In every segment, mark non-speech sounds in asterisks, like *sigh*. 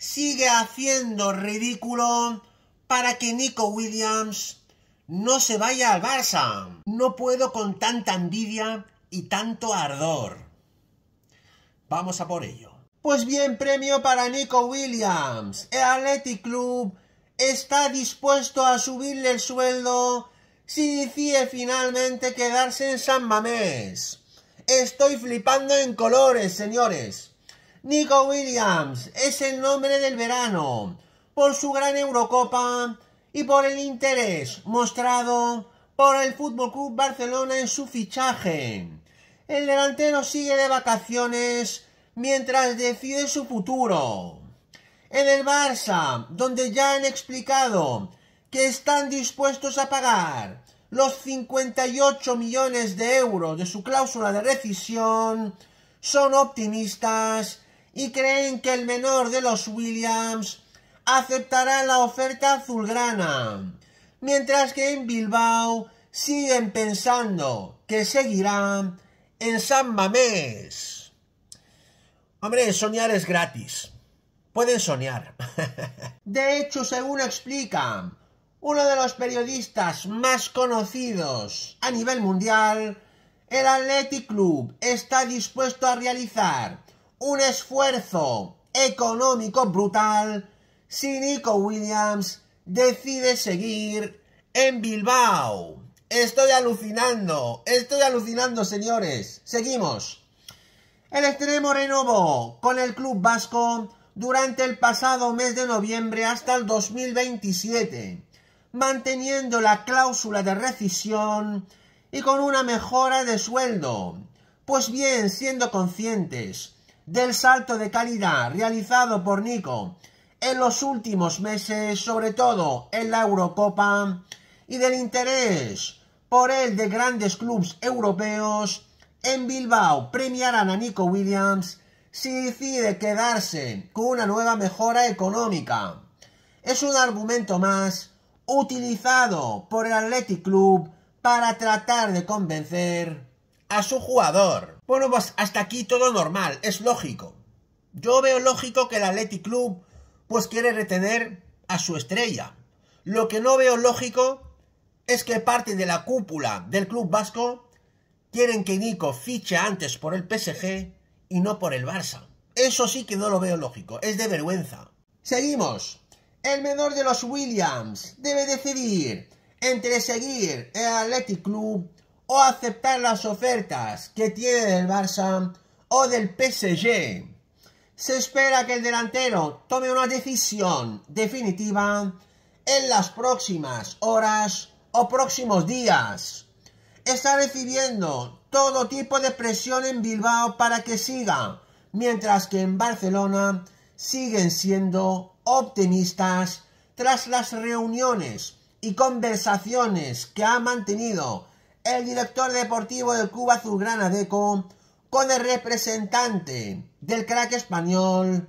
sigue haciendo ridículo para que Nico Williams no se vaya al Barça. No puedo con tanta envidia y tanto ardor. Vamos a por ello. Pues bien, premio para Nico Williams. El Athletic Club está dispuesto a subirle el sueldo si decide finalmente quedarse en San Mamés. Estoy flipando en colores, señores. Nico Williams es el nombre del verano por su gran Eurocopa y por el interés mostrado por el Fútbol Club Barcelona en su fichaje. El delantero sigue de vacaciones mientras decide su futuro. En el Barça, donde ya han explicado que están dispuestos a pagar los 58 millones de euros de su cláusula de rescisión, son optimistas y creen que el menor de los Williams aceptará la oferta azulgrana, mientras que en Bilbao siguen pensando que seguirá en San Mamés. Hombre, soñar es gratis. Pueden soñar. *laughs* de hecho, según explica uno de los periodistas más conocidos a nivel mundial, el Athletic Club está dispuesto a realizar un esfuerzo económico brutal si Nico Williams decide seguir en Bilbao. Estoy alucinando, estoy alucinando, señores. Seguimos. El extremo renovó con el club vasco durante el pasado mes de noviembre hasta el 2027, manteniendo la cláusula de rescisión y con una mejora de sueldo. Pues bien, siendo conscientes del salto de calidad realizado por Nico en los últimos meses, sobre todo en la Eurocopa, y del interés por él de grandes clubes europeos, en Bilbao premiarán a Nico Williams si decide quedarse con una nueva mejora económica. Es un argumento más utilizado por el Athletic Club para tratar de convencer a su jugador. Bueno, pues hasta aquí todo normal, es lógico. Yo veo lógico que el Athletic Club pues quiere retener a su estrella. Lo que no veo lógico es que parte de la cúpula del club vasco quieren que Nico fiche antes por el PSG y no por el Barça. Eso sí que no lo veo lógico, es de vergüenza. Seguimos. El menor de los Williams debe decidir entre seguir el Athletic Club o aceptar las ofertas que tiene del Barça o del PSG. Se espera que el delantero tome una decisión definitiva en las próximas horas o próximos días. Está recibiendo todo tipo de presión en Bilbao para que siga, mientras que en Barcelona siguen siendo optimistas tras las reuniones y conversaciones que ha mantenido el director deportivo del Cuba Azulgrana Deco con el representante del crack español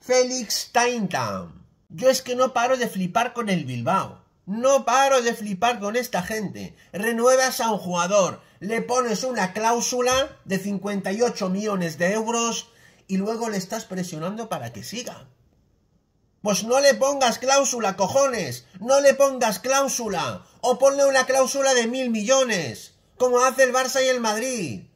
Félix Tainta. Yo es que no paro de flipar con el Bilbao. No paro de flipar con esta gente. Renuevas a un jugador, le pones una cláusula de 58 millones de euros y luego le estás presionando para que siga. Pues no le pongas cláusula, cojones. No le pongas cláusula. O ponle una cláusula de mil millones. Como hace el Barça y el Madrid.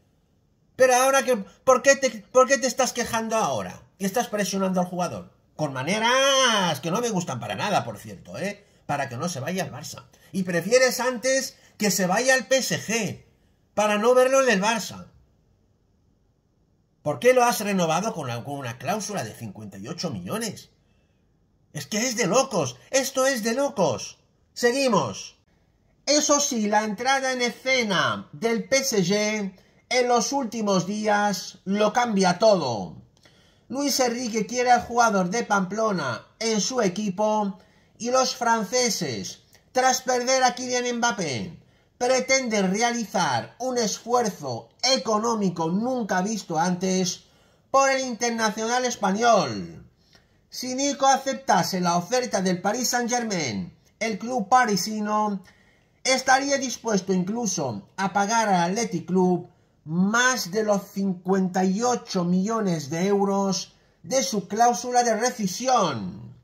Pero ahora que... ¿Por qué te, por qué te estás quejando ahora? Y estás presionando al jugador. Con maneras que no me gustan para nada, por cierto, ¿eh? Para que no se vaya al Barça. Y prefieres antes que se vaya al PSG. Para no verlo en el Barça. ¿Por qué lo has renovado con, con una cláusula de 58 millones? Es que es de locos. Esto es de locos. Seguimos. Eso sí, la entrada en escena del PSG en los últimos días lo cambia todo. Luis Enrique quiere al jugador de Pamplona en su equipo y los franceses, tras perder a Kylian Mbappé, pretenden realizar un esfuerzo económico nunca visto antes por el internacional español. Si Nico aceptase la oferta del Paris Saint-Germain, el club parisino estaría dispuesto incluso a pagar al Athletic Club más de los 58 millones de euros de su cláusula de rescisión.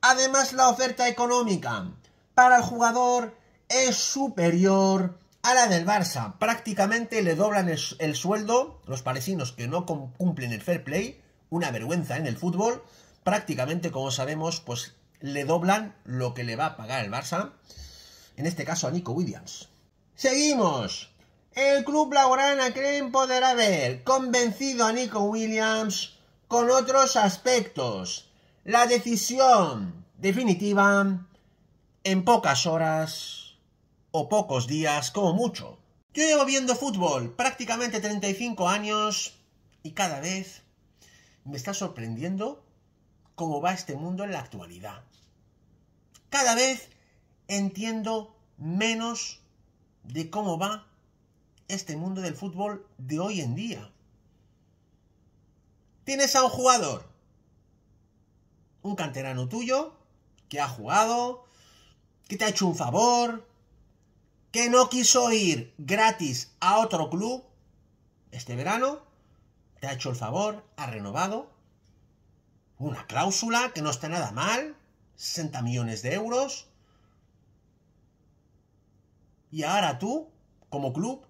Además, la oferta económica para el jugador es superior a la del Barça. Prácticamente le doblan el, el sueldo los parisinos que no cumplen el fair play, una vergüenza en el fútbol prácticamente, como sabemos, pues le doblan lo que le va a pagar el Barça, en este caso a Nico Williams. Seguimos. El club laurana cree en poder haber convencido a Nico Williams con otros aspectos. La decisión definitiva en pocas horas o pocos días, como mucho. Yo llevo viendo fútbol prácticamente 35 años y cada vez me está sorprendiendo cómo va este mundo en la actualidad. Cada vez entiendo menos de cómo va este mundo del fútbol de hoy en día. Tienes a un jugador, un canterano tuyo, que ha jugado, que te ha hecho un favor, que no quiso ir gratis a otro club este verano, te ha hecho el favor, ha renovado, una cláusula que no está nada mal, 60 millones de euros. Y ahora tú, como club,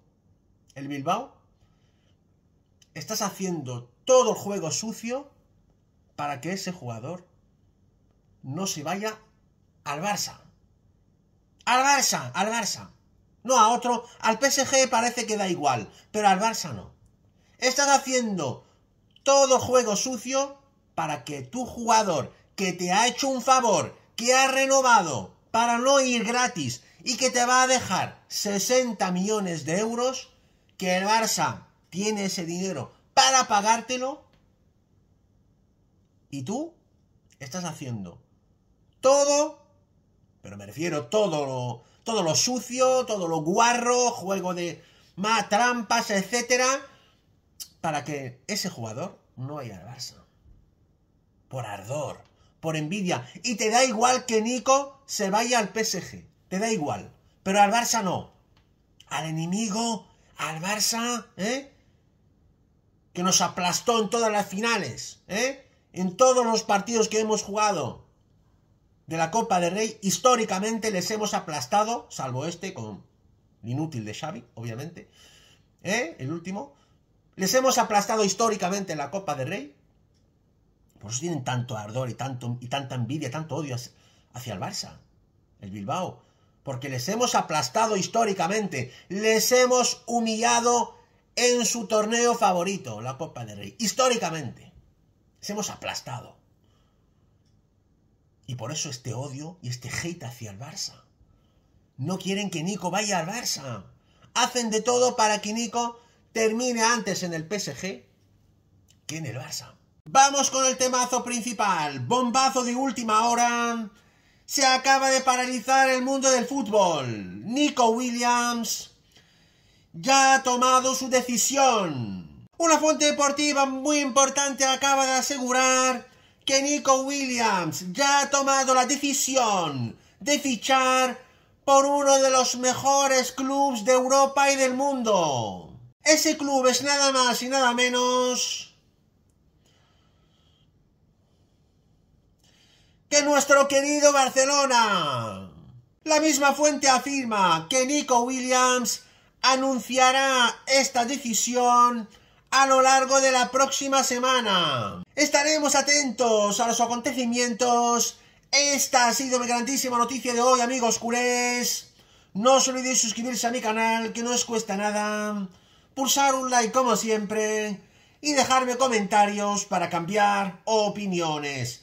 el Bilbao, estás haciendo todo el juego sucio para que ese jugador no se vaya al Barça. Al Barça, al Barça. No a otro, al PSG parece que da igual, pero al Barça no. Estás haciendo todo juego sucio para que tu jugador que te ha hecho un favor, que ha renovado para no ir gratis y que te va a dejar 60 millones de euros, que el Barça tiene ese dinero para pagártelo, y tú estás haciendo todo, pero me refiero todo lo, todo lo sucio, todo lo guarro, juego de matrampas, trampas, etcétera, para que ese jugador no vaya al Barça por ardor, por envidia. Y te da igual que Nico se vaya al PSG. Te da igual. Pero al Barça no. Al enemigo, al Barça, ¿eh? Que nos aplastó en todas las finales, ¿eh? En todos los partidos que hemos jugado de la Copa de Rey, históricamente les hemos aplastado, salvo este con inútil de Xavi, obviamente, ¿eh? El último. Les hemos aplastado históricamente en la Copa de Rey por eso tienen tanto ardor y, tanto, y tanta envidia, tanto odio hacia el Barça, el Bilbao. Porque les hemos aplastado históricamente, les hemos humillado en su torneo favorito, la Copa del Rey. Históricamente, les hemos aplastado. Y por eso este odio y este hate hacia el Barça. No quieren que Nico vaya al Barça. Hacen de todo para que Nico termine antes en el PSG que en el Barça. Vamos con el temazo principal, bombazo de última hora. Se acaba de paralizar el mundo del fútbol. Nico Williams ya ha tomado su decisión. Una fuente deportiva muy importante acaba de asegurar que Nico Williams ya ha tomado la decisión de fichar por uno de los mejores clubes de Europa y del mundo. Ese club es nada más y nada menos que nuestro querido Barcelona. La misma fuente afirma que Nico Williams anunciará esta decisión a lo largo de la próxima semana. Estaremos atentos a los acontecimientos. Esta ha sido mi grandísima noticia de hoy, amigos culés. No os olvidéis suscribirse a mi canal, que no os cuesta nada. Pulsar un like como siempre. Y dejarme comentarios para cambiar opiniones.